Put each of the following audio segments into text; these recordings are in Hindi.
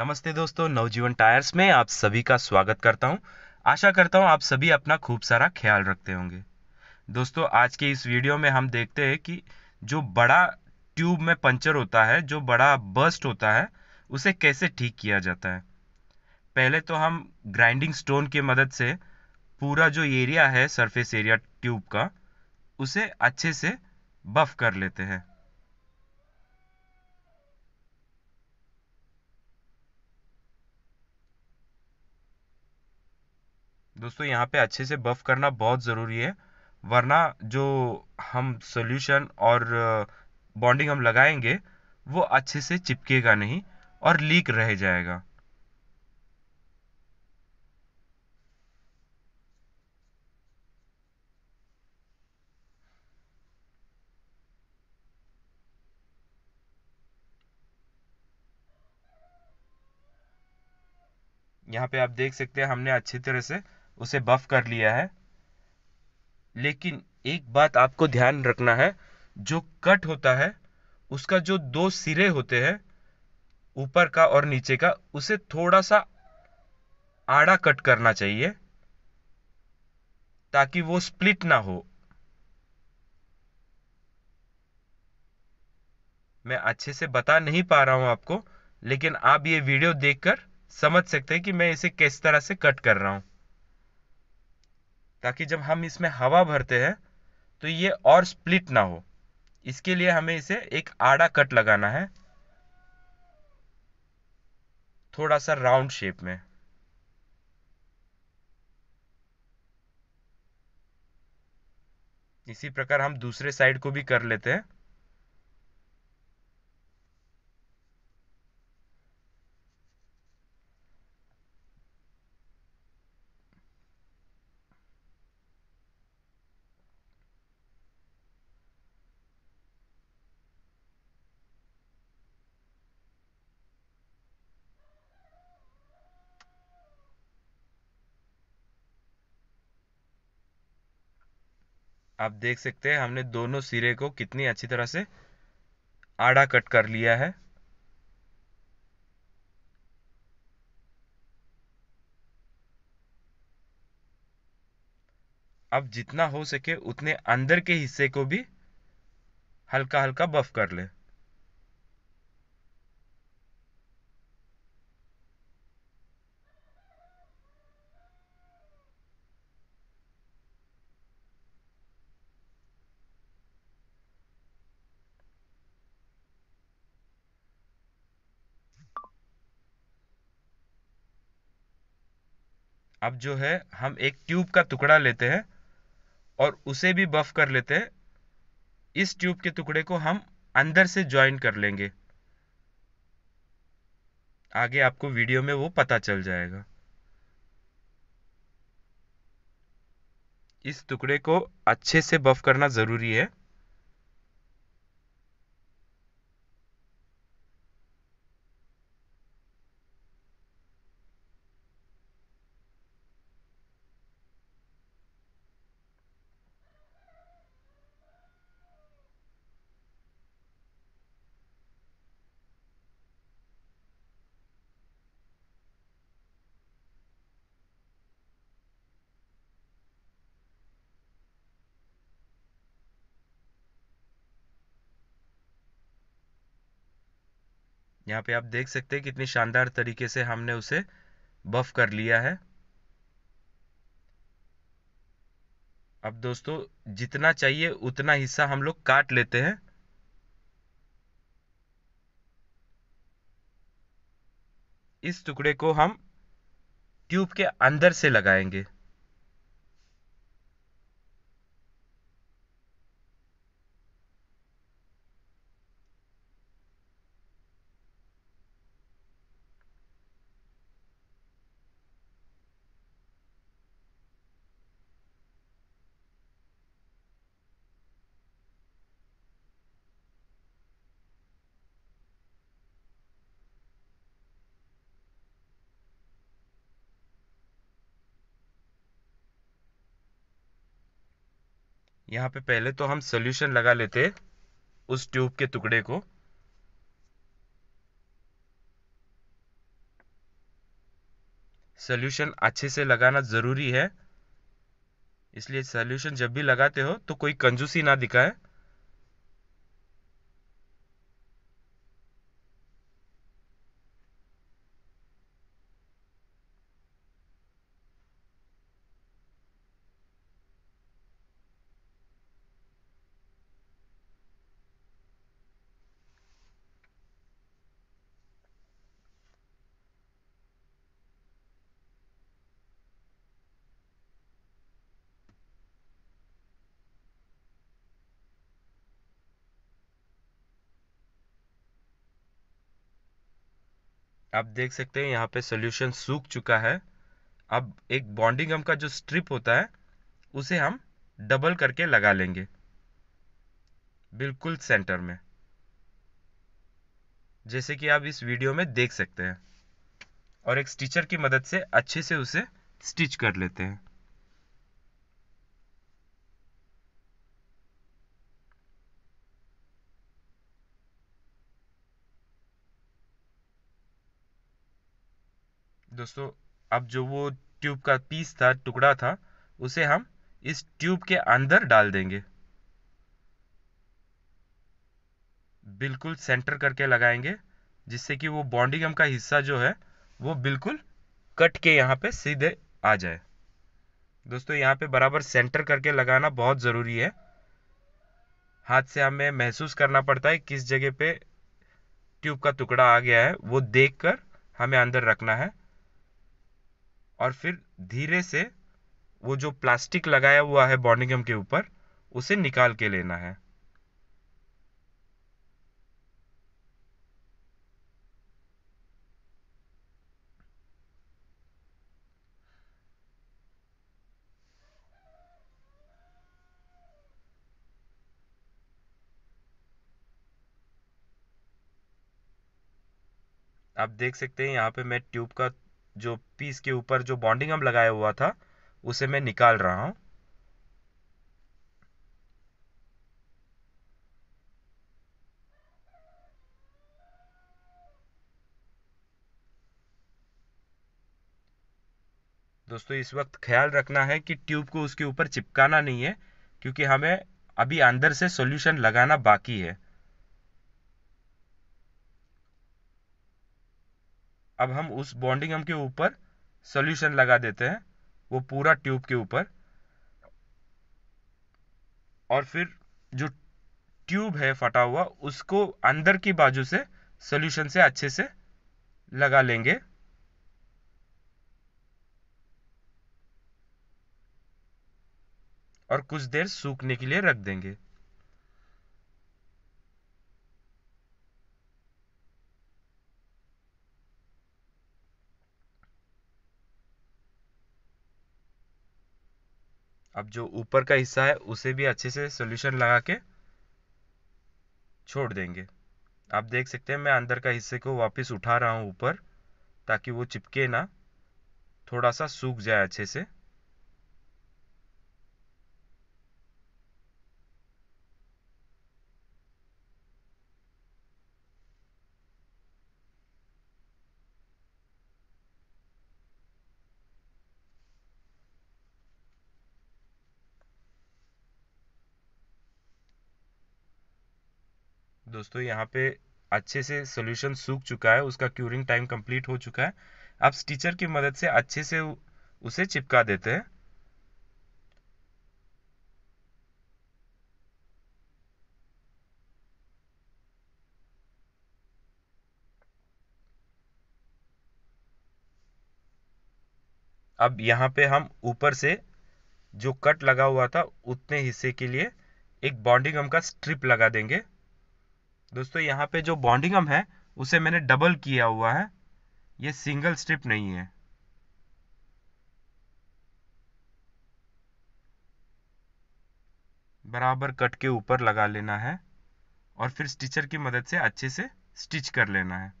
नमस्ते दोस्तों नवजीवन टायर्स में आप सभी का स्वागत करता हूं। आशा करता हूं आप सभी अपना खूब सारा ख्याल रखते होंगे दोस्तों आज के इस वीडियो में हम देखते हैं कि जो बड़ा ट्यूब में पंचर होता है जो बड़ा बर्स्ट होता है उसे कैसे ठीक किया जाता है पहले तो हम ग्राइंडिंग स्टोन की मदद से पूरा जो एरिया है सरफेस एरिया ट्यूब का उसे अच्छे से बफ कर लेते हैं दोस्तों यहाँ पे अच्छे से बफ़ करना बहुत ज़रूरी है वरना जो हम सोल्यूशन और बॉन्डिंग uh, हम लगाएंगे वो अच्छे से चिपकेगा नहीं और लीक रह जाएगा यहाँ पे आप देख सकते हैं हमने अच्छी तरह से उसे बफ कर लिया है लेकिन एक बात आपको ध्यान रखना है जो कट होता है उसका जो दो सिरे होते हैं ऊपर का और नीचे का उसे थोड़ा सा आड़ा कट करना चाहिए ताकि वो स्प्लिट ना हो मैं अच्छे से बता नहीं पा रहा हूं आपको लेकिन आप ये वीडियो देखकर समझ सकते हैं कि मैं इसे किस तरह से कट कर रहा हूं ताकि जब हम इसमें हवा भरते हैं तो ये और स्प्लिट ना हो इसके लिए हमें इसे एक आड़ा कट लगाना है थोड़ा सा राउंड शेप में इसी प्रकार हम दूसरे साइड को भी कर लेते हैं आप देख सकते हैं हमने दोनों सिरे को कितनी अच्छी तरह से आड़ा कट कर लिया है अब जितना हो सके उतने अंदर के हिस्से को भी हल्का हल्का बफ कर लें अब जो है हम एक ट्यूब का टुकड़ा लेते हैं और उसे भी बफ कर लेते हैं इस ट्यूब के टुकड़े को हम अंदर से ज्वाइन कर लेंगे आगे आपको वीडियो में वो पता चल जाएगा इस टुकड़े को अच्छे से बफ करना ज़रूरी है यहाँ पे आप देख सकते हैं कितनी शानदार तरीके से हमने उसे बफ कर लिया है अब दोस्तों जितना चाहिए उतना हिस्सा हम लोग काट लेते हैं इस टुकड़े को हम ट्यूब के अंदर से लगाएंगे यहाँ पे पहले तो हम सोल्यूशन लगा लेते उस ट्यूब के टुकड़े को सोल्यूशन अच्छे से लगाना ज़रूरी है इसलिए सोल्यूशन जब भी लगाते हो तो कोई कंजूसी ना दिखाए आप देख सकते हैं यहाँ पे सोल्यूशन सूख चुका है अब एक बॉन्डिंग गम का जो स्ट्रिप होता है उसे हम डबल करके लगा लेंगे बिल्कुल सेंटर में जैसे कि आप इस वीडियो में देख सकते हैं और एक स्टिचर की मदद से अच्छे से उसे स्टिच कर लेते हैं दोस्तों अब जो वो ट्यूब का पीस था टुकड़ा था उसे हम इस ट्यूब के अंदर डाल देंगे बिल्कुल सेंटर करके लगाएंगे जिससे कि वो हम का हिस्सा जो है वो बिल्कुल कट के यहाँ पे सीधे आ जाए दोस्तों यहाँ पे बराबर सेंटर करके लगाना बहुत ज़रूरी है हाथ से हमें महसूस करना पड़ता है किस जगह पे ट्यूब का टुकड़ा आ गया है वो देखकर हमें अंदर रखना है और फिर धीरे से वो जो प्लास्टिक लगाया हुआ है बॉर्निगम के ऊपर उसे निकाल के लेना है आप देख सकते हैं यहाँ पे मैं ट्यूब का जो पीस के ऊपर जो बॉन्डिंग हम लगाया हुआ था उसे मैं निकाल रहा हूं दोस्तों इस वक्त ख्याल रखना है कि ट्यूब को उसके ऊपर चिपकाना नहीं है क्योंकि हमें अभी अंदर से सॉल्यूशन लगाना बाकी है अब हम उस बॉन्डिंग हम के ऊपर सोल्यूशन लगा देते हैं वो पूरा ट्यूब के ऊपर और फिर जो ट्यूब है फटा हुआ उसको अंदर की बाजू से सोल्यूशन से अच्छे से लगा लेंगे और कुछ देर सूखने के लिए रख देंगे अब जो ऊपर का हिस्सा है उसे भी अच्छे से सोल्यूशन लगा के छोड़ देंगे आप देख सकते हैं मैं अंदर का हिस्से को वापस उठा रहा हूँ ऊपर ताकि वो चिपके ना थोड़ा सा सूख जाए अच्छे से दोस्तों यहाँ पे अच्छे से सोल्यूशन सूख चुका है उसका क्यूरिंग टाइम कंप्लीट हो चुका है आप स्टीचर की मदद से अच्छे से उसे चिपका देते हैं अब यहाँ पे हम ऊपर से जो कट लगा हुआ था उतने हिस्से के लिए एक बॉन्डिंग हम का स्ट्रिप लगा देंगे दोस्तों यहाँ पे जो बॉन्डिंगम है उसे मैंने डबल किया हुआ है ये सिंगल स्ट्रिप नहीं है बराबर कट के ऊपर लगा लेना है और फिर स्टिचर की मदद से अच्छे से स्टिच कर लेना है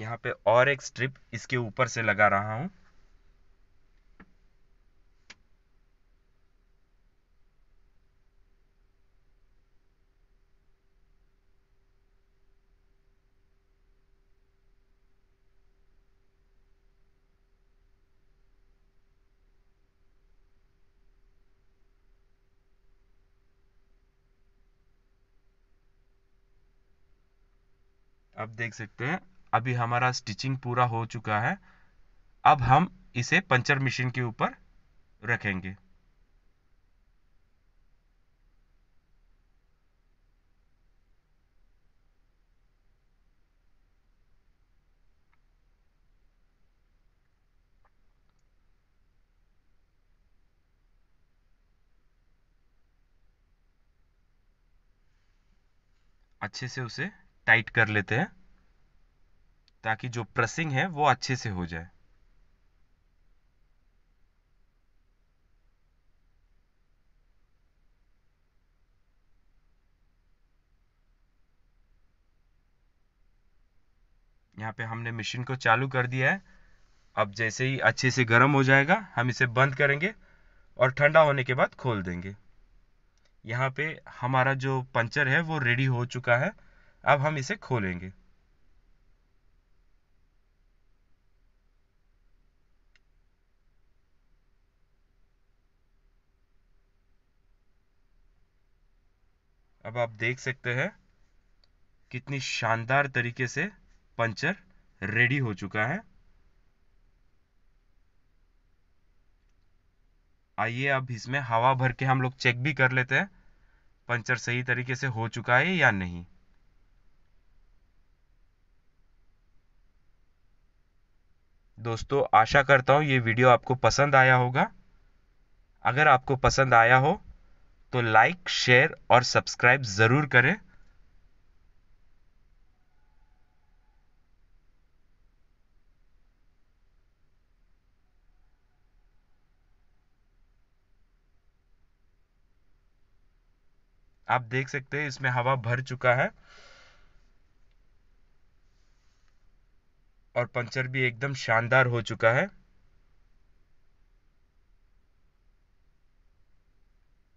यहाँ पे और एक स्ट्रिप इसके ऊपर से लगा रहा हूं आप देख सकते हैं अभी हमारा स्टिचिंग पूरा हो चुका है अब हम इसे पंचर मशीन के ऊपर रखेंगे अच्छे से उसे टाइट कर लेते हैं ताकि जो प्रेसिंग है वो अच्छे से हो जाए यहाँ पे हमने मशीन को चालू कर दिया है अब जैसे ही अच्छे से गर्म हो जाएगा हम इसे बंद करेंगे और ठंडा होने के बाद खोल देंगे यहाँ पे हमारा जो पंचर है वो रेडी हो चुका है अब हम इसे खोलेंगे अब आप देख सकते हैं कितनी शानदार तरीके से पंचर रेडी हो चुका है आइए अब इसमें हवा भर के हम लोग चेक भी कर लेते हैं पंचर सही तरीके से हो चुका है या नहीं दोस्तों आशा करता हूं ये वीडियो आपको पसंद आया होगा अगर आपको पसंद आया हो तो लाइक शेयर और सब्सक्राइब ज़रूर करें आप देख सकते हैं इसमें हवा भर चुका है और पंचर भी एकदम शानदार हो चुका है